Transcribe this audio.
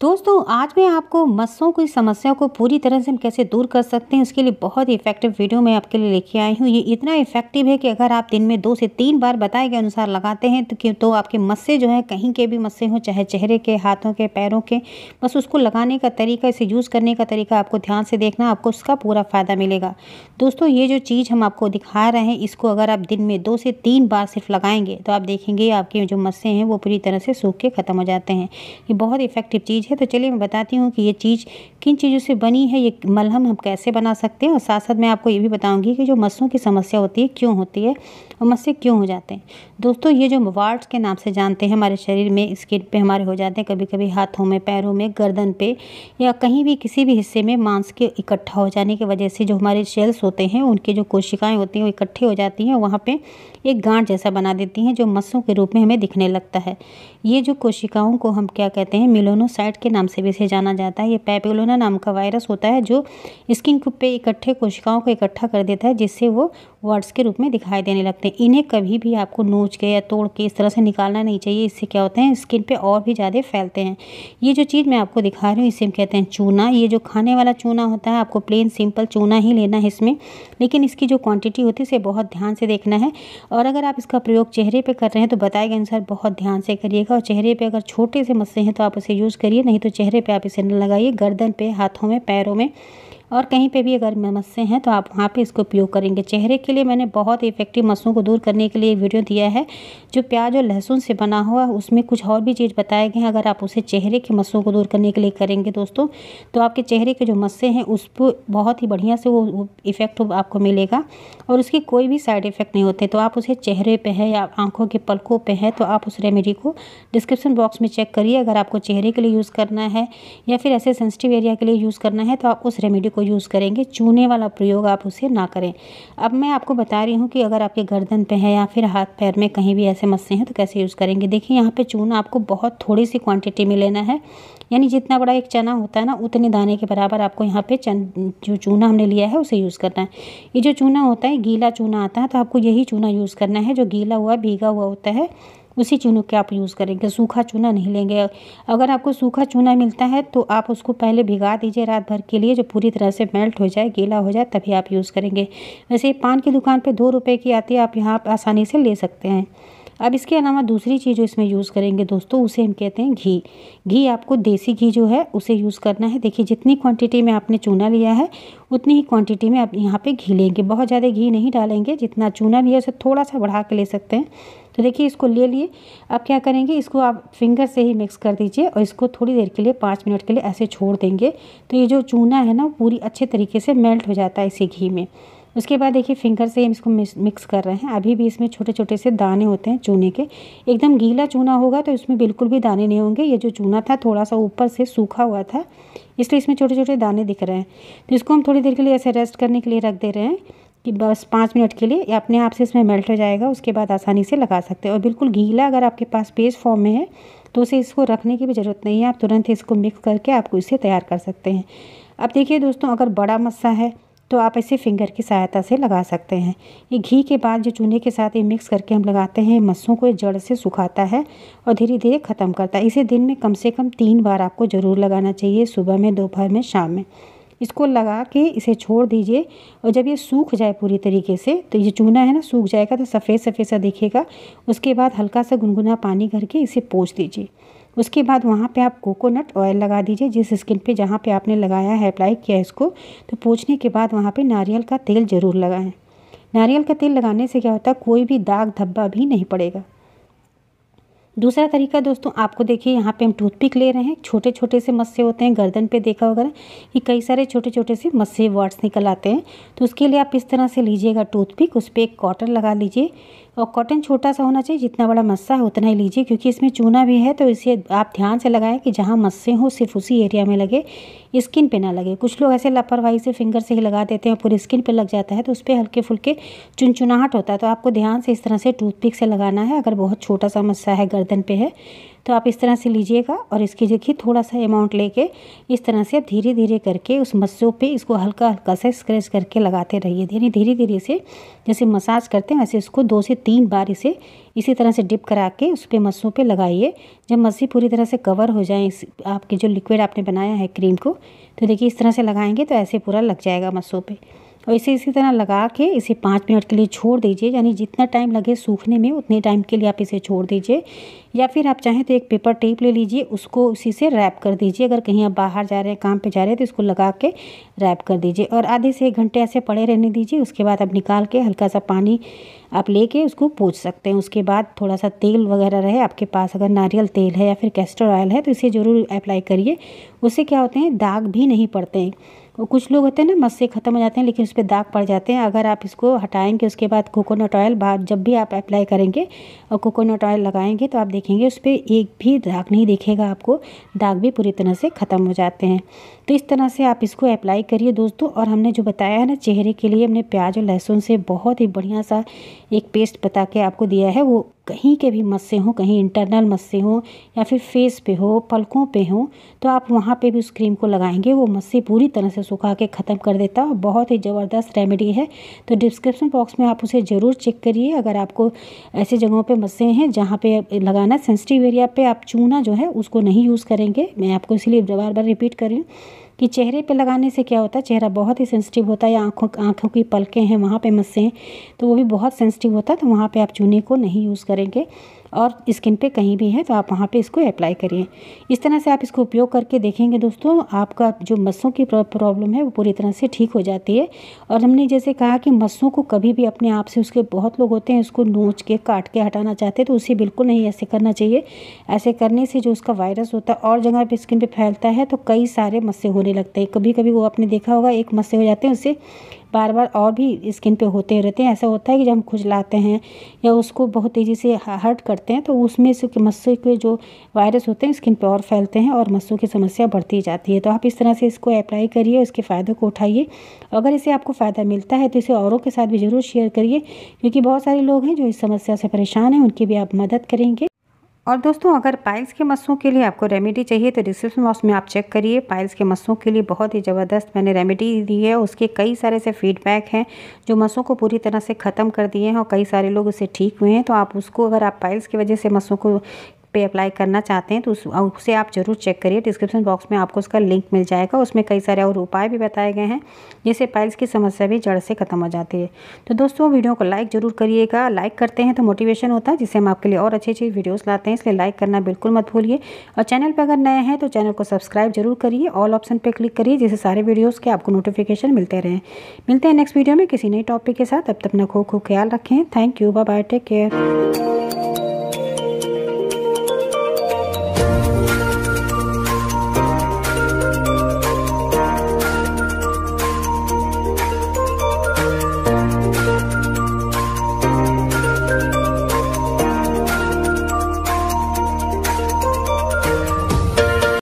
दोस्तों आज मैं आपको मस्सों की समस्या को पूरी तरह से हम कैसे दूर कर सकते हैं उसके लिए बहुत ही इफेक्टिव वीडियो मैं आपके लिए लेके आई हूँ ये इतना इफेक्टिव है कि अगर आप दिन में दो से तीन बार बताए गए अनुसार लगाते हैं तो तो आपके मस्से जो है कहीं के भी मस्से हों चाहे चेहरे के हाथों के पैरों के बस उसको लगाने का तरीका इसे यूज़ करने का तरीका आपको ध्यान से देखना आपको उसका पूरा फ़ायदा मिलेगा दोस्तों ये जो चीज़ हम आपको दिखा रहे हैं इसको अगर आप दिन में दो से तीन बार सिर्फ लगाएंगे तो आप देखेंगे आपके जो मस्से हैं वो पूरी तरह से सूख के ख़त्म हो जाते हैं ये बहुत इफेक्टिव चीज़ चीज़ है तो चलिए मैं बताती हूँ कि ये चीज़ किन चीज़ों से बनी है ये मलहम हम कैसे बना सकते हैं और साथ साथ मैं आपको ये भी बताऊँगी कि जो मस्सों की समस्या होती है क्यों होती है और मस्से क्यों हो जाते हैं दोस्तों ये जो वार्ड्स के नाम से जानते हैं हमारे शरीर में स्किन पर हमारे हो जाते हैं कभी कभी हाथों में पैरों में गर्दन पे या कहीं भी किसी भी हिस्से में मांस के इकट्ठा हो जाने की वजह से जो हमारे सेल्स होते हैं उनके जो कोशिकाएँ होती हैं वो इकट्ठे हो जाती हैं वहाँ पर एक गांठ जैसा बना देती हैं जो मस्सों के रूप में हमें दिखने लगता है ये जो कोशिकाओं को हम क्या कहते हैं मिलोनोसाइट पैट के नाम से भी इसे जाना जाता है ये पैपिलोना नाम का वायरस होता है जो स्किन पे इकट्ठे कोशिकाओं को इकट्ठा कर देता है जिससे वो वर्ड्स के रूप में दिखाई देने लगते हैं इन्हें कभी भी आपको नोच के या तोड़ के इस तरह से निकालना नहीं चाहिए इससे क्या होते हैं स्किन पे और भी ज़्यादा फैलते हैं ये जो चीज़ मैं आपको दिखा रही हूँ इसे हम कहते हैं चूना ये जो खाने वाला चूना होता है आपको प्लेन सिंपल चूना ही लेना है इसमें लेकिन इसकी जो क्वान्टिटी होती है इसे बहुत ध्यान से देखना है और अगर आप इसका प्रयोग चेहरे पर कर रहे हैं तो बताए गए अनुसार बहुत ध्यान से करिएगा और चेहरे पर अगर छोटे से मसले हैं तो आप इसे यूज़ करिए नहीं तो चेहरे पर आप इसे न लगाइए गर्दन पर हाथों में पैरों में और कहीं पे भी अगर मस्से हैं तो आप वहाँ पे इसको उपयोग करेंगे चेहरे के लिए मैंने बहुत इफेक्टिव मस्सों को दूर करने के लिए वीडियो दिया है जो प्याज और लहसुन से बना हुआ उसमें कुछ और भी चीज़ बताए गए हैं अगर आप उसे चेहरे के मस्सों को दूर करने के लिए करेंगे दोस्तों तो आपके चेहरे के जो मस्से हैं उस पर बहुत ही बढ़िया से वो इफ़ेक्ट आपको मिलेगा और उसके कोई भी साइड इफ़ेक्ट नहीं होते तो आप उसे चेहरे पर है या आँखों के पलकों पर है तो आप उस रेमेडी को डिस्क्रिप्शन बॉक्स में चेक करिए अगर आपको चेहरे के लिए यूज़ करना है या फिर ऐसे सेंसिटिव एरिया के लिए यूज़ करना है तो आप उस रेमेडी को यूज़ करेंगे चूने वाला प्रयोग आप उसे ना करें अब मैं आपको बता रही हूँ कि अगर आपके गर्दन पे है या फिर हाथ पैर में कहीं भी ऐसे मस्से हैं तो कैसे यूज़ करेंगे देखिए यहाँ पे चूना आपको बहुत थोड़ी सी क्वांटिटी में लेना है यानी जितना बड़ा एक चना होता है ना उतने दाने के बराबर आपको यहाँ पे चन जो चूना हमने लिया है उसे यूज़ करना है ये जो चूना होता है गीला चूना आता है तो आपको यही चूना यूज़ करना है जो गीला हुआ भीगा हुआ होता है उसी चूनों के आप यूज़ करेंगे सूखा चूना नहीं लेंगे अगर आपको सूखा चूना मिलता है तो आप उसको पहले भिगा दीजिए रात भर के लिए जो पूरी तरह से मेल्ट हो जाए गीला हो जाए तभी आप यूज़ करेंगे वैसे पान की दुकान पर दो रुपये की आती है आप यहाँ आसानी से ले सकते हैं अब इसके अलावा दूसरी चीज़ जो इसमें यूज़ करेंगे दोस्तों उसे हम कहते हैं घी घी आपको देसी घी जो है उसे यूज़ करना है देखिए जितनी क्वांटिटी में आपने चूना लिया है उतनी ही क्वांटिटी में आप यहाँ पे घी लेंगे बहुत ज़्यादा घी नहीं डालेंगे जितना चूना लिया उसे थोड़ा सा बढ़ा के ले सकते हैं तो देखिए इसको ले लिए अब क्या करेंगे इसको आप फिंगर से ही मिक्स कर दीजिए और इसको थोड़ी देर के लिए पाँच मिनट के लिए ऐसे छोड़ देंगे तो ये जो चूना है ना पूरी अच्छे तरीके से मेल्ट हो जाता है इसी घी में उसके बाद देखिए फिंगर से हम इसको मिक्स कर रहे हैं अभी भी इसमें छोटे छोटे से दाने होते हैं चूने के एकदम गीला चूना होगा तो इसमें बिल्कुल भी दाने नहीं होंगे ये जो चूना था थोड़ा सा ऊपर से सूखा हुआ था इसलिए इसमें छोटे छोटे दाने दिख रहे हैं तो इसको हम थोड़ी देर के लिए ऐसे रेस्ट करने के लिए रख दे रहे हैं कि बस पाँच मिनट के लिए अपने आप से इसमें मेल्ट हो जाएगा उसके बाद आसानी से लगा सकते हैं और बिल्कुल गीला अगर आपके पास पेस्ट फॉर्म में है तो उसे इसको रखने की भी ज़रूरत नहीं है आप तुरंत इसको मिक्स करके आपको इसे तैयार कर सकते हैं अब देखिए दोस्तों अगर बड़ा मस्सा है तो आप इसे फिंगर की सहायता से लगा सकते हैं ये घी के बाद जो चूने के साथ ये मिक्स करके हम लगाते हैं मस्सों को जड़ से सुखाता है और धीरे धीरे ख़त्म करता है इसे दिन में कम से कम तीन बार आपको ज़रूर लगाना चाहिए सुबह में दोपहर में शाम में इसको लगा के इसे छोड़ दीजिए और जब ये सूख जाए पूरी तरीके से तो ये चूना है ना सूख जाएगा तो सफ़ेद सफ़ेद सा दिखेगा उसके बाद हल्का सा गुनगुना पानी करके इसे पोछ दीजिए उसके बाद वहाँ पे आप कोकोनट ऑयल लगा दीजिए जिस स्किन पे जहाँ पे आपने लगाया है अप्लाई किया इसको तो पोछने के बाद वहाँ पर नारियल का तेल ज़रूर लगाएँ नारियल का तेल लगाने से क्या होता है कोई भी दाग धब्बा भी नहीं पड़ेगा दूसरा तरीका दोस्तों आपको देखिए यहाँ पे हम टूथपिक ले रहे हैं छोटे छोटे से मस्से होते हैं गर्दन पे देखा वगैरह कि कई सारे छोटे छोटे से मस्से वर्ड्स निकल आते हैं तो उसके लिए आप इस तरह से लीजिएगा टूथपिक उस पर एक कॉटन लगा लीजिए और कॉटन छोटा सा होना चाहिए जितना बड़ा मस्सा है उतना ही लीजिए क्योंकि इसमें चूना भी है तो इसे आप ध्यान से लगाएं कि जहाँ मस्से हों सिर्फ उसी एरिया में लगे स्किन पे ना लगे कुछ लोग ऐसे लापरवाही से फिंगर से ही लगा देते हैं पूरी स्किन पे लग जाता है तो उस पर हल्के फुल्के चुनचुनाहट होता है तो आपको ध्यान से इस तरह से टूथपिक से लगाना है अगर बहुत छोटा सा मस्सा है गर्दन पर है तो आप इस तरह से लीजिएगा और इसकी देखिए थोड़ा सा अमाउंट लेके इस तरह से आप धीरे धीरे करके उस मस्सों पे इसको हल्का हल्का सा स्क्रेच करके लगाते रहिए यानी धीरे धीरे से जैसे मसाज करते हैं वैसे इसको दो से तीन बार इसे इसी तरह से डिप करा के उस पर मस्सों पर लगाइए जब मस्सी पूरी तरह से कवर हो जाए इस आपकी जो लिक्विड आपने बनाया है क्रीम को तो देखिए इस तरह से लगाएंगे तो ऐसे पूरा लग जाएगा मस्सों पर और इसे इसी तरह लगा के इसे पाँच मिनट के लिए छोड़ दीजिए यानी जितना टाइम लगे सूखने में उतने टाइम के लिए आप इसे छोड़ दीजिए या फिर आप चाहें तो एक पेपर टेप ले लीजिए उसको उसी से रैप कर दीजिए अगर कहीं आप बाहर जा रहे हैं काम पे जा रहे हैं तो इसको लगा के रैप कर दीजिए और आधे से एक घंटे ऐसे पड़े रहने दीजिए उसके बाद आप निकाल के हल्का सा पानी आप लेके उसको पूछ सकते हैं उसके बाद थोड़ा सा तेल वगैरह रहे आपके पास अगर नारियल तेल है या फिर कैस्टर ऑयल है तो इसे ज़रूर अप्लाई करिए उससे क्या होते हैं दाग भी नहीं पड़ते हैं कुछ लोग होते हैं ना मस्से ख़त्म हो जाते हैं लेकिन उस पर दाग पड़ जाते हैं अगर आप इसको हटाएंगे उसके बाद कोकोनट ऑयल बाद जब भी आप अप्लाई करेंगे और कोकोनट ऑयल लगाएंगे तो आप देखें देखेंगे उस पर एक भी दाग नहीं देखेगा आपको दाग भी पूरी तरह से ख़त्म हो जाते हैं तो इस तरह से आप इसको अप्लाई करिए दोस्तों और हमने जो बताया है ना चेहरे के लिए हमने प्याज और लहसुन से बहुत ही बढ़िया सा एक पेस्ट बता के आपको दिया है वो कहीं के भी मस्से हों कहीं इंटरनल मस्से हों या फिर फेस पे हो पलकों पे हो तो आप वहाँ पे भी उस क्रीम को लगाएंगे वो मस्से पूरी तरह से सुखा के ख़त्म कर देता है बहुत ही ज़बरदस्त रेमेडी है तो डिस्क्रिप्शन बॉक्स में आप उसे ज़रूर चेक करिए अगर आपको ऐसे जगहों पर मस्से हैं जहाँ पर लगाना सेंसिटिव एरिया पर आप चूना जो है उसको नहीं यूज़ करेंगे मैं आपको इसीलिए बार बार रिपीट कर रही हूँ कि चेहरे पे लगाने से क्या होता है चेहरा बहुत ही सेंसिटिव होता है या आँखों आँखों की पलकें हैं वहाँ पे मस्से हैं तो वो भी बहुत सेंसिटिव होता है तो वहाँ पे आप चूने को नहीं यूज़ करेंगे और स्किन पे कहीं भी है तो आप वहाँ पे इसको अप्लाई करिए इस तरह से आप इसको उपयोग करके देखेंगे दोस्तों आपका जो मस्सों की प्रॉब्लम है वो पूरी तरह से ठीक हो जाती है और हमने जैसे कहा कि मस्सों को कभी भी अपने आप से उसके बहुत लोग होते हैं उसको नोच के काट के हटाना चाहते हैं तो उसे बिल्कुल नहीं ऐसे करना चाहिए ऐसे करने से जो उसका वायरस होता है और जगह पर स्किन पर फैलता है तो कई सारे मस्से होने लगते हैं कभी कभी वो आपने देखा होगा एक मस्से हो जाते हैं उससे बार बार और भी स्किन पे होते रहते हैं ऐसा होता है कि जब हम खुजलाते हैं या उसको बहुत तेज़ी से हर्ट करते हैं तो उसमें से मस्से के जो वायरस होते हैं स्किन पे और फैलते हैं और मस्सों की समस्या बढ़ती जाती है तो आप इस तरह से इसको अप्लाई करिए उसके फ़ायदे को उठाइए अगर इसे आपको फ़ायदा मिलता है तो इसे औरों के साथ भी ज़रूर शेयर करिए क्योंकि बहुत सारे लोग हैं जो इस समस्या से परेशान हैं उनकी भी आप मदद करेंगे और दोस्तों अगर पाइल्स के मसों के लिए आपको रेमेडी चाहिए तो डिस्क्रिप्शन बॉक्स में आप चेक करिए पाइल्स के मसों के लिए बहुत ही ज़बरदस्त मैंने रेमेडी दी है उसके कई सारे से फीडबैक हैं जो मसों को पूरी तरह से ख़त्म कर दिए हैं और कई सारे लोग उसे ठीक हुए हैं तो आप उसको अगर आप पाइल्स की वजह से मसों को पे अप्लाई करना चाहते हैं तो उस, उसे आप ज़रूर चेक करिए डिस्क्रिप्शन बॉक्स में आपको उसका लिंक मिल जाएगा उसमें कई सारे और उपाय भी बताए गए हैं जिससे पाइल्स की समस्या भी जड़ से ख़त्म हो जाती है तो दोस्तों वीडियो को लाइक ज़रूर करिएगा लाइक करते हैं तो मोटिवेशन होता है जिससे हम आपके लिए और अच्छी अच्छी वीडियोज़ लाते हैं इसलिए लाइक करना बिल्कुल मत भूलिए और चैनल पर अगर नए हैं तो चैनल को सब्सक्राइब जरूर करिए ऑल ऑप्शन पर क्लिक करिए जिससे सारे वीडियोज़ के आपको नोटिफिकेशन मिलते रहें मिलते हैं नेक्स्ट वीडियो में किसी नई टॉपिक के साथ अब तक अपना खूब खूब ख्याल रखें thank you bye bye take care